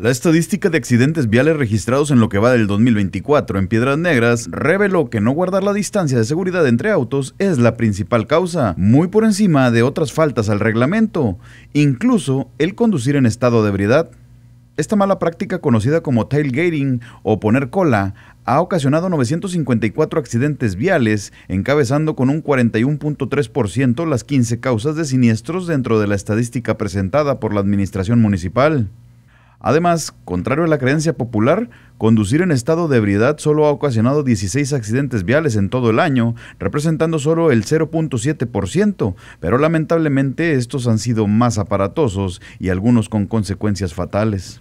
La estadística de accidentes viales registrados en lo que va del 2024 en Piedras Negras reveló que no guardar la distancia de seguridad entre autos es la principal causa, muy por encima de otras faltas al reglamento, incluso el conducir en estado de ebriedad. Esta mala práctica conocida como tailgating o poner cola ha ocasionado 954 accidentes viales, encabezando con un 41.3% las 15 causas de siniestros dentro de la estadística presentada por la Administración Municipal. Además, contrario a la creencia popular, conducir en estado de ebriedad solo ha ocasionado 16 accidentes viales en todo el año, representando solo el 0.7%, pero lamentablemente estos han sido más aparatosos y algunos con consecuencias fatales.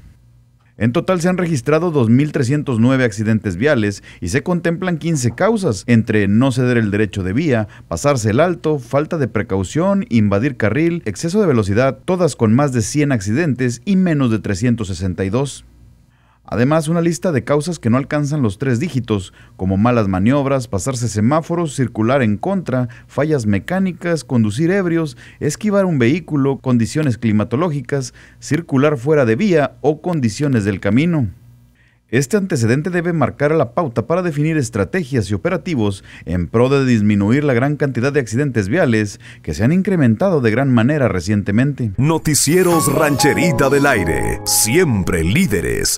En total se han registrado 2.309 accidentes viales y se contemplan 15 causas, entre no ceder el derecho de vía, pasarse el alto, falta de precaución, invadir carril, exceso de velocidad, todas con más de 100 accidentes y menos de 362. Además, una lista de causas que no alcanzan los tres dígitos, como malas maniobras, pasarse semáforos, circular en contra, fallas mecánicas, conducir ebrios, esquivar un vehículo, condiciones climatológicas, circular fuera de vía o condiciones del camino. Este antecedente debe marcar la pauta para definir estrategias y operativos en pro de disminuir la gran cantidad de accidentes viales que se han incrementado de gran manera recientemente. Noticieros Rancherita del Aire, siempre líderes.